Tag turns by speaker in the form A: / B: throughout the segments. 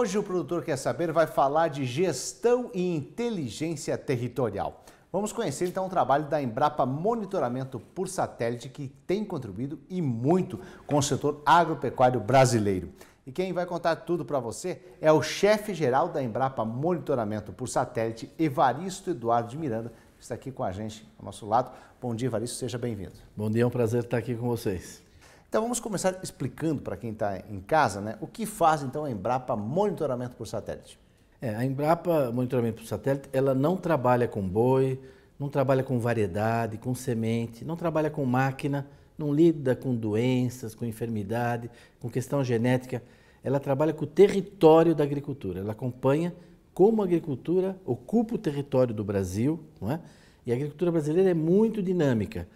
A: Hoje o Produtor Quer Saber vai falar de gestão e inteligência territorial. Vamos conhecer então o trabalho da Embrapa Monitoramento por Satélite, que tem contribuído e muito com o setor agropecuário brasileiro. E quem vai contar tudo para você é o chefe-geral da Embrapa Monitoramento por Satélite, Evaristo Eduardo de Miranda, que está aqui com a gente ao nosso lado. Bom dia, Evaristo, seja bem-vindo. Bom dia, é um
B: prazer estar aqui
A: com vocês. Então vamos começar explicando para quem está em casa né, o que faz então a Embrapa
B: Monitoramento por Satélite. É, a Embrapa Monitoramento por Satélite ela não trabalha com boi, não trabalha com variedade, com semente, não trabalha com máquina, não lida com doenças, com enfermidade, com questão genética. Ela trabalha com o território da agricultura, ela acompanha como a agricultura ocupa o território do Brasil, não é? E a agricultura brasileira é muito dinâmica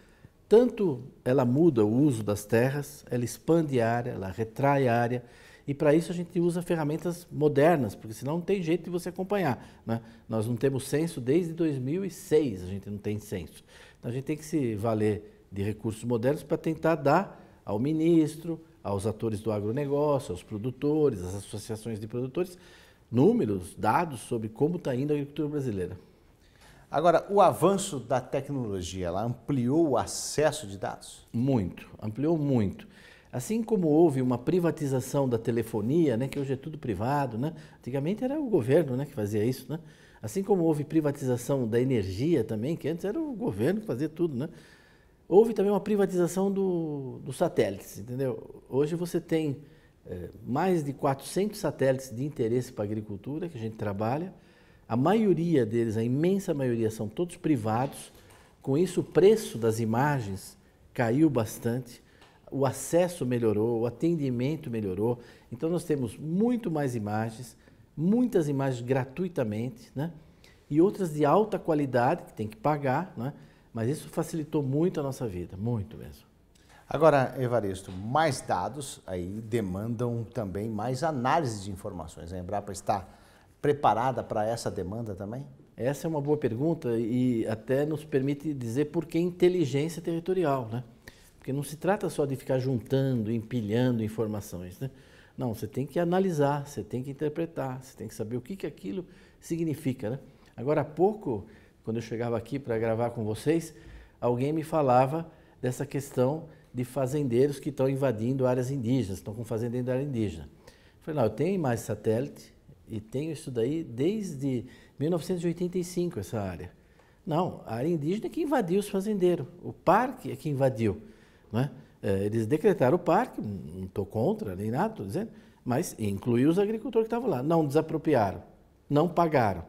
B: tanto ela muda o uso das terras, ela expande a área, ela retrai a área, e para isso a gente usa ferramentas modernas, porque senão não tem jeito de você acompanhar. Né? Nós não temos censo desde 2006, a gente não tem censo. Então a gente tem que se valer de recursos modernos para tentar dar ao ministro, aos atores do agronegócio, aos produtores, às associações de produtores, números, dados sobre como está indo a agricultura brasileira. Agora,
A: o avanço da tecnologia, ela ampliou o acesso de dados? Muito, ampliou
B: muito. Assim como houve uma privatização da telefonia, né, que hoje é tudo privado, né? Antigamente era o governo, né, que fazia isso, né? Assim como houve privatização da energia também, que antes era o governo que fazia tudo, né? Houve também uma privatização do, dos satélites, entendeu? Hoje você tem é, mais de 400 satélites de interesse para a agricultura que a gente trabalha, a maioria deles, a imensa maioria, são todos privados. Com isso, o preço das imagens caiu bastante, o acesso melhorou, o atendimento melhorou. Então, nós temos muito mais imagens, muitas imagens gratuitamente, né? E outras de alta qualidade, que tem que pagar, né? Mas isso facilitou muito a nossa vida, muito mesmo. Agora,
A: Evaristo, mais dados aí demandam também mais análise de informações.
B: A Embrapa está preparada para essa demanda também? Essa é uma boa pergunta e até nos permite dizer por que inteligência territorial, né? Porque não se trata só de ficar juntando, empilhando informações, né? Não, você tem que analisar, você tem que interpretar, você tem que saber o que, que aquilo significa, né? Agora há pouco, quando eu chegava aqui para gravar com vocês, alguém me falava dessa questão de fazendeiros que estão invadindo áreas indígenas, estão com fazenda em área indígena. Eu falei, não, eu tenho mais satélite, e tenho isso daí desde 1985, essa área. Não, a área indígena é que invadiu os fazendeiros, o parque é que invadiu. Né? Eles decretaram o parque, não estou contra nem nada, estou dizendo, mas incluiu os agricultores que estavam lá. Não desapropriaram, não pagaram.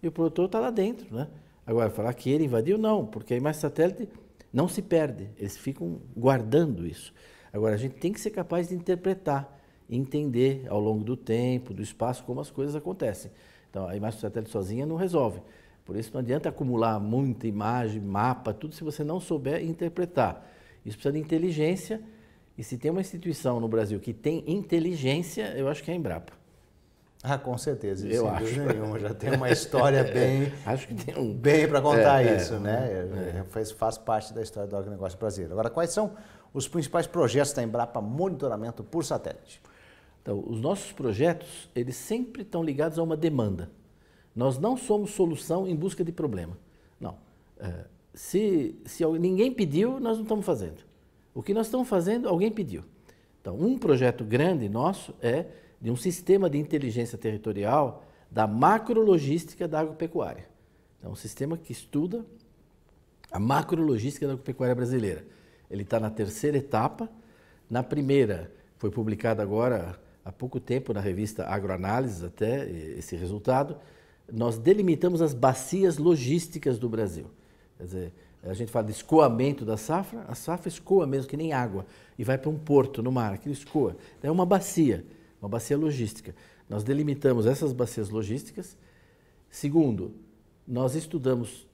B: E o produtor está lá dentro. Né? Agora, falar que ele invadiu, não, porque a imagem satélite não se perde, eles ficam guardando isso. Agora, a gente tem que ser capaz de interpretar entender ao longo do tempo, do espaço, como as coisas acontecem. Então, a imagem do satélite sozinha não resolve. Por isso, não adianta acumular muita imagem, mapa, tudo, se você não souber interpretar. Isso precisa de inteligência. E se tem uma instituição no Brasil que tem inteligência, eu acho que é a Embrapa. Ah, com certeza. Eu Sem acho. Nenhuma. Já tem uma história é, bem. acho que tem um. Bem para contar é, é isso, né? é, né?
A: É. Faz, faz parte da história do agronegócio brasileiro. Agora, quais são os principais
B: projetos da Embrapa Monitoramento por Satélite? Então, os nossos projetos, eles sempre estão ligados a uma demanda. Nós não somos solução em busca de problema. Não. É, se, se ninguém pediu, nós não estamos fazendo. O que nós estamos fazendo, alguém pediu. Então, um projeto grande nosso é de um sistema de inteligência territorial da macrologística da agropecuária. Então, um sistema que estuda a macrologística da agropecuária brasileira. Ele está na terceira etapa. Na primeira, foi publicado agora há pouco tempo na revista Agroanálise até esse resultado, nós delimitamos as bacias logísticas do Brasil. Quer dizer, a gente fala de escoamento da safra, a safra escoa mesmo, que nem água, e vai para um porto no mar, aquilo escoa. É uma bacia, uma bacia logística. Nós delimitamos essas bacias logísticas. Segundo, nós estudamos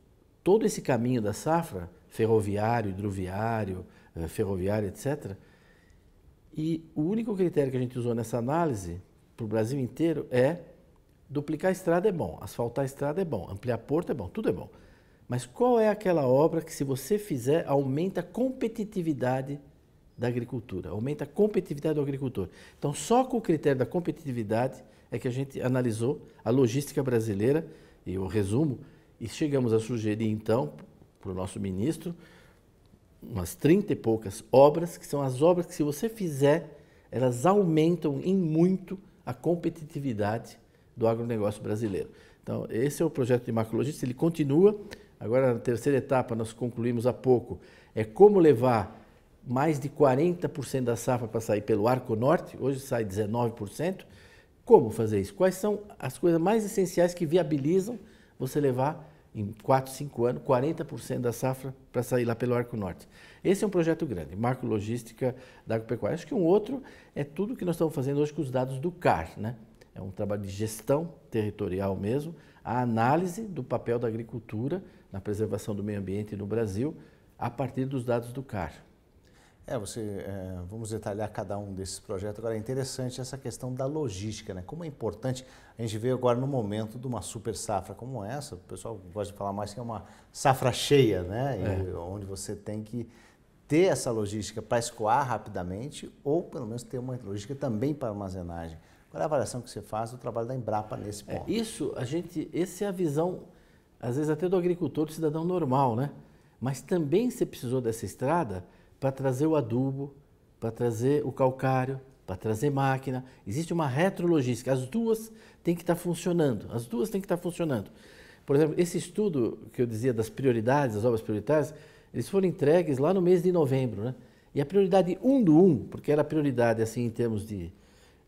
B: todo esse caminho da safra, ferroviário, hidroviário, eh, ferroviário, etc., e o único critério que a gente usou nessa análise para o Brasil inteiro é duplicar a estrada é bom, asfaltar a estrada é bom, ampliar porto é bom, tudo é bom. Mas qual é aquela obra que, se você fizer, aumenta a competitividade da agricultura, aumenta a competitividade do agricultor? Então, só com o critério da competitividade é que a gente analisou a logística brasileira, e eu resumo, e chegamos a sugerir então para o nosso ministro umas 30 e poucas obras, que são as obras que, se você fizer, elas aumentam em muito a competitividade do agronegócio brasileiro. Então, esse é o projeto de macrologista, ele continua. Agora, na terceira etapa, nós concluímos há pouco, é como levar mais de 40% da safra para sair pelo Arco Norte, hoje sai 19%. Como fazer isso? Quais são as coisas mais essenciais que viabilizam você levar em 4, 5 anos, 40% da safra para sair lá pelo Arco Norte. Esse é um projeto grande, marco logística da agropecuária. Acho que um outro é tudo que nós estamos fazendo hoje com os dados do CAR, né? É um trabalho de gestão territorial mesmo, a análise do papel da agricultura na preservação do meio ambiente no Brasil a partir dos dados do CAR. É, você, é,
A: vamos detalhar cada um desses projetos. Agora é interessante essa questão da logística, né? Como é importante a gente vê agora no momento de uma super safra como essa, o pessoal gosta de falar mais que é uma safra cheia, né? É. E, onde você tem que ter essa logística para escoar rapidamente ou pelo menos ter uma logística também para armazenagem. Qual é a avaliação que você faz do trabalho
B: da Embrapa nesse é, ponto? É, isso, a gente, essa é a visão às vezes até do agricultor, do cidadão normal, né? Mas também você precisou dessa estrada para trazer o adubo, para trazer o calcário, para trazer máquina. Existe uma retrologística. As duas têm que estar tá funcionando. As duas têm que estar tá funcionando. Por exemplo, esse estudo que eu dizia das prioridades, das obras prioritárias, eles foram entregues lá no mês de novembro, né? E a prioridade 1 do 1, porque era a prioridade assim em termos de,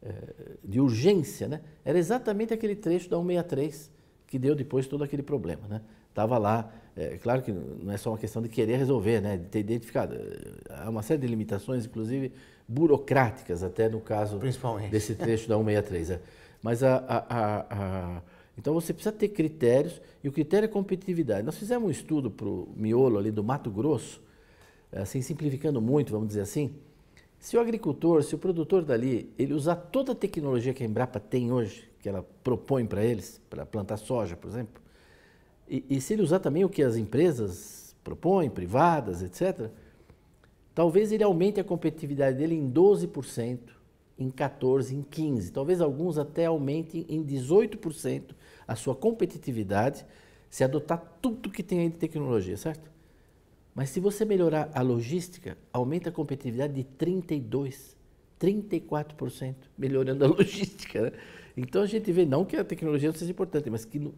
B: eh, de urgência, né? era exatamente aquele trecho da 163, que deu depois todo aquele problema, né? Estava lá, é claro que não é só uma questão de querer resolver, né? De ter identificado. Eh, há uma série de limitações, inclusive burocráticas, até no caso desse trecho da 163. É. Mas a, a, a, Então você precisa ter critérios, e o critério é competitividade. Nós fizemos um estudo para o miolo ali do Mato Grosso, eh, assim, simplificando muito, vamos dizer assim. Se o agricultor, se o produtor dali, ele usar toda a tecnologia que a Embrapa tem hoje, que ela propõe para eles, para plantar soja, por exemplo, e, e, se ele usar também o que as empresas propõem, privadas, etc., talvez ele aumente a competitividade dele em 12%, em 14%, em 15%. Talvez alguns até aumentem em 18% a sua competitividade se adotar tudo que tem aí de tecnologia, certo? Mas se você melhorar a logística, aumenta a competitividade de 32%. 34% melhorando a logística. Né? Então a gente vê, não que a tecnologia não seja importante, mas que no,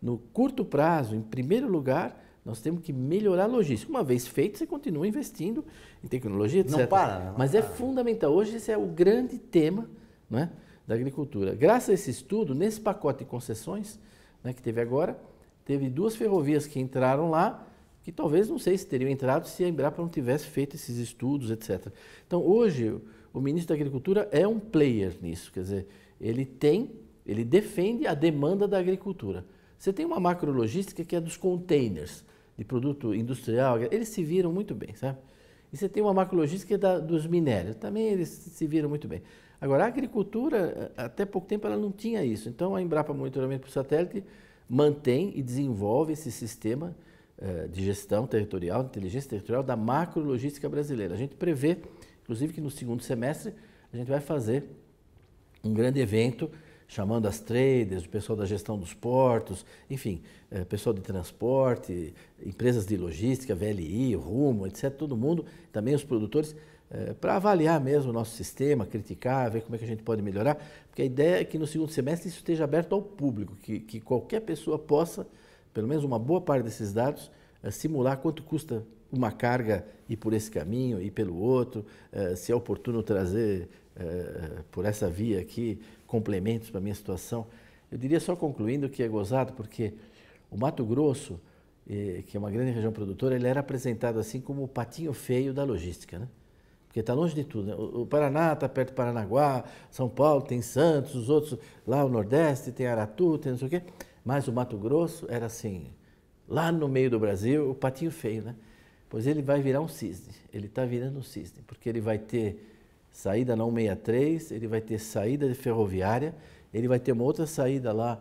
B: no, curto prazo, em primeiro lugar, nós temos que melhorar a logística. Uma vez feito, você continua investindo em tecnologia, etc. Não para. Né? Não mas é para. é fundamental. Hoje esse é o grande tema né, da agricultura. Graças a esse estudo, nesse pacote de concessões né, que teve agora, teve duas ferrovias que entraram lá, que talvez, não sei se teriam entrado se a Embrapa não tivesse feito esses estudos, etc. Então hoje o ministro da Agricultura é um player nisso, quer dizer, ele tem, ele defende a demanda da agricultura. Você tem uma macrologística que é dos containers de produto industrial, eles se viram muito bem, sabe? E você tem uma macrologística da, dos minérios, também eles se viram muito bem. Agora, a agricultura, até pouco tempo, ela não tinha isso. Então, a Embrapa Monitoramento por Satélite mantém e desenvolve esse sistema eh, de gestão territorial, de inteligência territorial da macrologística brasileira. A gente prevê Inclusive que no segundo semestre a gente vai fazer um grande evento chamando as traders, o pessoal da gestão dos portos, enfim, é, pessoal de transporte, empresas de logística, VLI, Rumo, etc., todo mundo, também os produtores, é, eh, para avaliar mesmo o nosso sistema, criticar, ver como é que a gente pode melhorar, porque a ideia é que no segundo semestre isso esteja aberto ao público, que, que qualquer pessoa possa, pelo menos uma boa parte desses dados, simular quanto custa uma carga e por esse caminho e pelo outro, eh, se é oportuno trazer eh, por essa via aqui complementos para a minha situação. Eu diria só concluindo que é gozado porque o Mato Grosso, eh, que é uma grande região produtora, ele era apresentado assim como o patinho feio da logística, né? Porque está longe de tudo. Né? O Paraná está perto do Paranaguá, São Paulo tem Santos, os outros lá o Nordeste tem Aratu, tem não sei o quê. Mas o Mato Grosso era assim, lá no meio do Brasil, o patinho feio, né? Pois ele vai virar um cisne, ele está virando um cisne, porque ele vai ter saída na 163, ele vai ter saída de ferroviária, ele vai ter uma outra saída lá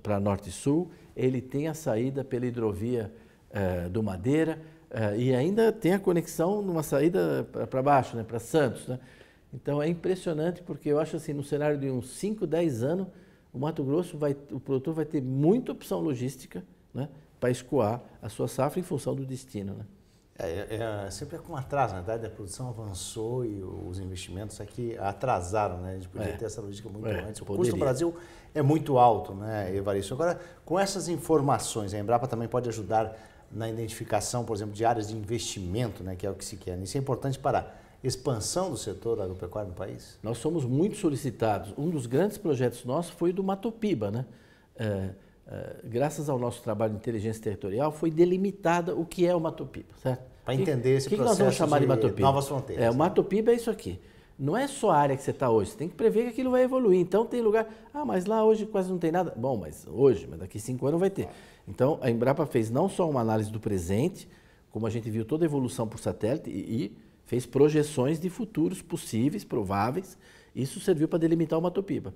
B: para Norte e Sul, ele tem a saída pela hidrovia eh, do Madeira eh, e ainda tem a conexão numa saída para baixo, né, para Santos. Né? Então é impressionante porque eu acho assim, no cenário de uns 5, 10 anos, o Mato Grosso vai, o produtor vai ter muita opção logística, né, para escoar a sua safra em função do destino. Né?
A: É, é, é, sempre é com atraso, na verdade, a produção avançou e os investimentos aqui é atrasaram, né? A gente podia é, ter essa logística muito é, antes. O poderia. custo no Brasil é muito alto, né, Evaristo? Agora, com essas informações, a Embrapa também pode ajudar na identificação, por exemplo, de áreas de investimento, né, que é o que se quer. Isso é importante para a
B: expansão do setor agropecuário no país? Nós somos muito solicitados. Um dos grandes projetos nossos foi o do Matopiba, né? É, eh, graças ao nosso trabalho de inteligência territorial, foi delimitada o que é o Matopiba, certo? Para entender esse que, processo que nós vamos chamar de, de Matopiba? novas fronteiras. É, o Matopiba é isso aqui. Não é só a área que você está hoje, você tem que prever que aquilo vai evoluir. Então tem lugar, ah, mas lá hoje quase não tem nada. Bom, mas hoje, mas daqui cinco anos vai ter. Então a Embrapa fez não só uma análise do presente, como a gente viu toda a evolução por satélite e, e fez projeções de futuros possíveis, prováveis. Isso serviu para delimitar o Matopiba.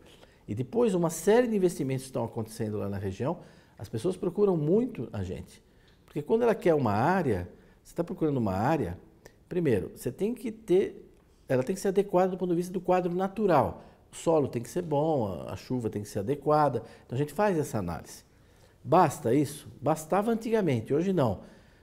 B: E depois uma série de investimentos estão acontecendo lá na região, as pessoas procuram muito a gente. Porque quando ela quer uma área, você está procurando uma área, primeiro, você tem que ter, ela tem que ser adequada do ponto de vista do quadro natural. O solo tem que ser bom, a chuva tem que ser adequada. Então a gente faz essa análise. Basta isso? Bastava antigamente, hoje não.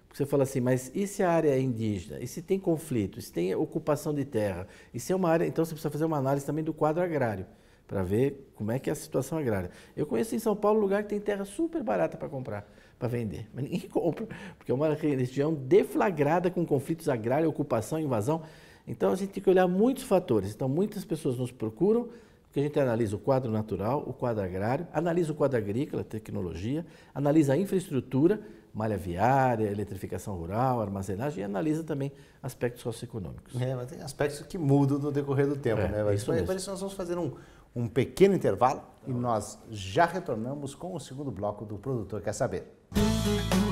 B: Porque você fala assim, mas e se a área é indígena? E se tem conflito? E se tem ocupação de terra? E se é uma área. Então você precisa fazer uma análise também do quadro agrário para ver como é que é a situação agrária. Eu conheço em São Paulo um lugar que tem terra super barata para comprar, para vender, mas ninguém compra, porque é uma região deflagrada com conflitos agrários, ocupação, invasão. Então a gente tem que olhar muitos fatores. Então muitas pessoas nos procuram, porque a gente analisa o quadro natural, o quadro agrário, analisa o quadro agrícola, tecnologia, analisa a infraestrutura, malha viária, eletrificação rural, armazenagem e analisa também aspectos socioeconômicos.
A: É, mas tem aspectos que mudam no decorrer do tempo, é, né? É mas, isso mas, mas nós vamos fazer um um pequeno intervalo e nós já retornamos com o segundo bloco do Produtor Quer Saber. Música